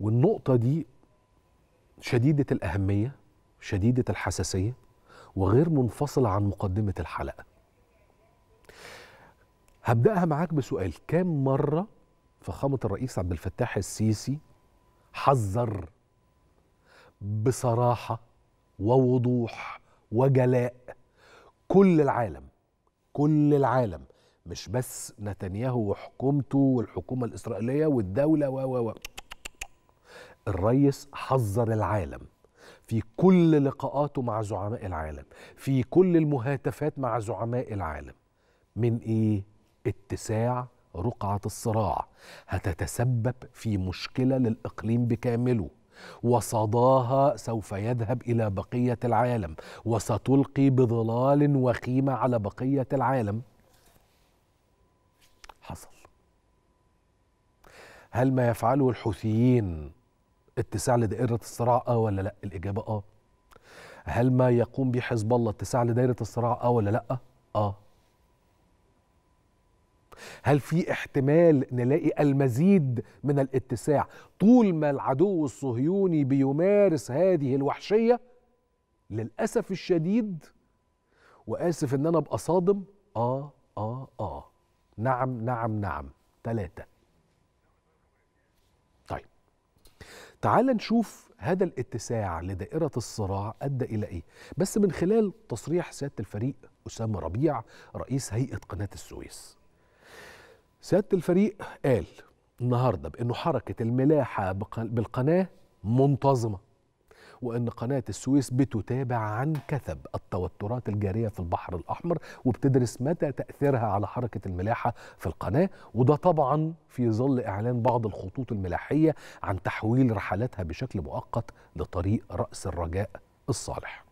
والنقطه دي شديده الاهميه شديده الحساسيه وغير منفصله عن مقدمه الحلقه هبداها معاك بسؤال كام مره فخامه الرئيس عبد الفتاح السيسي حذر بصراحه ووضوح وجلاء كل العالم كل العالم مش بس نتنياهو وحكومته والحكومه الاسرائيليه والدوله و و و الريس حذر العالم في كل لقاءاته مع زعماء العالم في كل المهاتفات مع زعماء العالم من ايه اتساع رقعة الصراع هتتسبب في مشكلة للإقليم بكامله وصداها سوف يذهب إلى بقية العالم وستلقي بظلال وخيمة على بقية العالم حصل هل ما يفعله الحوثيين اتساع لدائرة الصراع اه ولا لا الإجابة اه هل ما يقوم به حزب الله اتساع لدائرة الصراع اه ولا لا اه هل في احتمال نلاقي المزيد من الاتساع طول ما العدو الصهيوني بيمارس هذه الوحشية للأسف الشديد وآسف إن أنا أبقى صادم آه آه آه نعم نعم نعم ثلاثة تعال نشوف هذا الاتساع لدائرة الصراع أدى إلى إيه بس من خلال تصريح سيادة الفريق أسامة ربيع رئيس هيئة قناة السويس سيادة الفريق قال النهاردة بأنه حركة الملاحة بالقناة منتظمة وأن قناة السويس بتتابع عن كثب التوترات الجارية في البحر الأحمر وبتدرس مدى تأثيرها على حركة الملاحة في القناة وده طبعا في ظل إعلان بعض الخطوط الملاحية عن تحويل رحلاتها بشكل مؤقت لطريق رأس الرجاء الصالح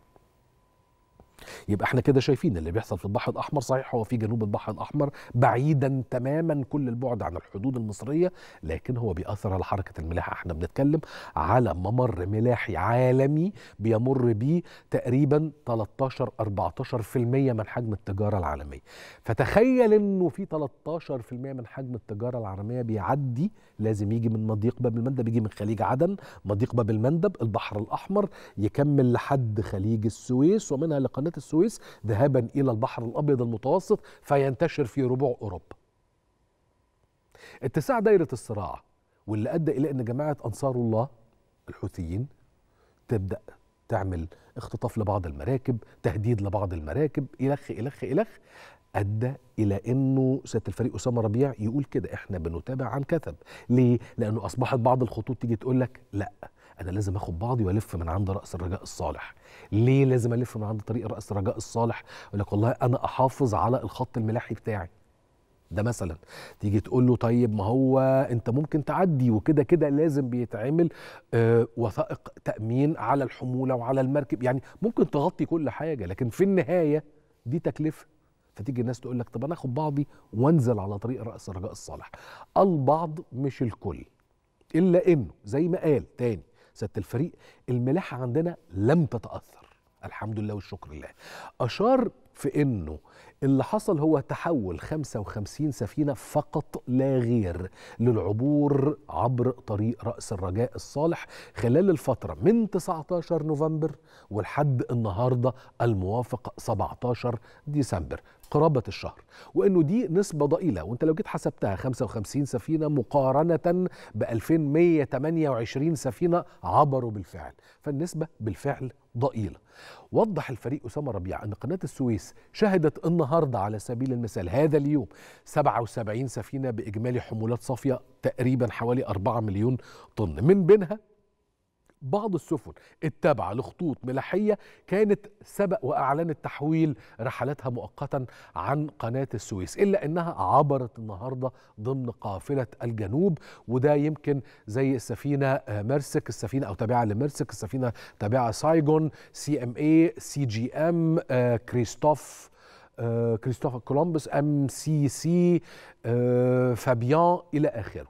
يبقى احنا كده شايفين اللي بيحصل في البحر الاحمر صحيح هو في جنوب البحر الاحمر بعيدا تماما كل البعد عن الحدود المصريه لكن هو بيأثر على حركه الملاحه احنا بنتكلم على ممر ملاحي عالمي بيمر بيه تقريبا 13 14% من حجم التجاره العالميه فتخيل انه في 13% من حجم التجاره العالميه بيعدي لازم يجي من مضيق باب المندب يجي من خليج عدن مضيق باب المندب البحر الاحمر يكمل لحد خليج السويس ومنها لقناه قناة السويس ذهابا إلى البحر الأبيض المتوسط فينتشر في ربوع أوروبا اتساع دايرة الصراع واللي أدى إلى أن جماعة أنصار الله الحوثيين تبدأ تعمل اختطاف لبعض المراكب تهديد لبعض المراكب إلخ إلخ إلخ أدى إلى أنه سيادة الفريق أسامة ربيع يقول كده إحنا بنتابع عن كثب ليه؟ لأنه أصبحت بعض الخطوط تيجي تقول لك لأ انا لازم اخد بعضي والف من عند راس الرجاء الصالح ليه لازم الف من عند طريق راس الرجاء الصالح يقول لك والله انا احافظ على الخط الملاحي بتاعي ده مثلا تيجي تقول له طيب ما هو انت ممكن تعدي وكده كده لازم بيتعمل آه وثائق تامين على الحموله وعلى المركب يعني ممكن تغطي كل حاجه لكن في النهايه دي تكلفه فتيجي الناس تقول لك طب انا اخد بعضي وانزل على طريق راس الرجاء الصالح البعض مش الكل الا انه زي ما قال تاني سياده الفريق الملاحه عندنا لم تتاثر الحمد لله والشكر لله اشار في انه اللي حصل هو تحول 55 سفينه فقط لا غير للعبور عبر طريق راس الرجاء الصالح خلال الفتره من 19 نوفمبر ولحد النهارده الموافق 17 ديسمبر قرابة الشهر وأنه دي نسبة ضئيلة وأنت لو جيت حسبتها 55 سفينة مقارنة ب 2128 سفينة عبروا بالفعل فالنسبة بالفعل ضئيلة وضح الفريق أسامة ربيع أن قناة السويس الإنجليز شهدت النهاردة على سبيل المثال هذا اليوم 77 سفينة بإجمالي حمولات صافية تقريبا حوالي 4 مليون طن من بينها بعض السفن التابعة لخطوط ملاحية كانت سبق وأعلنت تحويل رحلاتها مؤقتا عن قناة السويس إلا أنها عبرت النهاردة ضمن قافلة الجنوب وده يمكن زي السفينة آه، مرسك السفينة أو تابعة لمرسك السفينة تابعة سايجون سي ام اي سي جي ام آه، كريستوف آه، كريستوف كولومبس كولومبوس ام سي سي فابيان الى اخره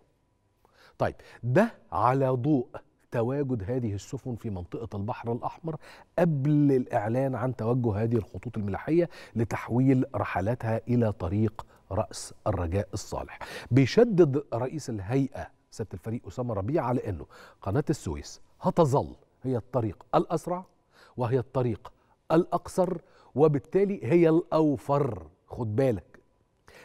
طيب ده على ضوء تواجد هذه السفن في منطقة البحر الأحمر قبل الإعلان عن توجه هذه الخطوط الملاحية لتحويل رحلاتها إلى طريق رأس الرجاء الصالح بيشدد رئيس الهيئة سيادة الفريق أسامة ربيع على أنه قناة السويس هتظل هي الطريق الأسرع وهي الطريق الأقصر وبالتالي هي الأوفر خد بالك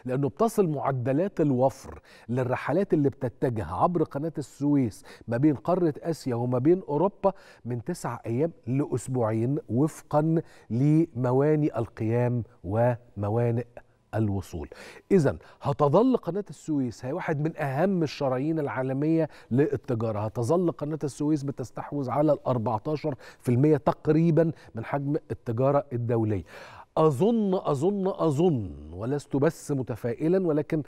لأنه بتصل معدلات الوفر للرحلات اللي بتتجه عبر قناة السويس ما بين قارة آسيا وما بين أوروبا من تسع أيام لأسبوعين وفقا لموانئ القيام وموانئ الوصول اذا هتظل قناه السويس هي واحد من اهم الشرايين العالميه للتجاره هتظل قناه السويس بتستحوذ على ال 14% تقريبا من حجم التجاره الدوليه اظن اظن اظن ولست بس متفائلا ولكن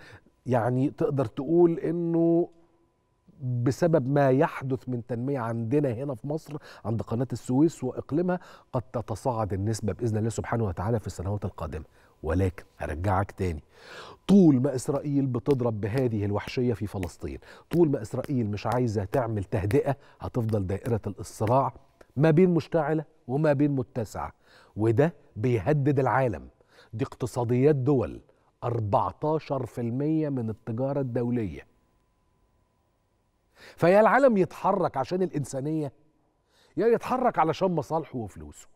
يعني تقدر تقول انه بسبب ما يحدث من تنمية عندنا هنا في مصر عند قناة السويس وإقليمها قد تتصاعد النسبة بإذن الله سبحانه وتعالى في السنوات القادمة ولكن هرجعك تاني طول ما إسرائيل بتضرب بهذه الوحشية في فلسطين طول ما إسرائيل مش عايزة تعمل تهدئة هتفضل دائرة الصراع ما بين مشتعلة وما بين متسعة وده بيهدد العالم دي اقتصاديات دول 14% من التجارة الدولية فيا العالم يتحرك عشان الإنسانية يا يتحرك علشان مصالحه وفلوسه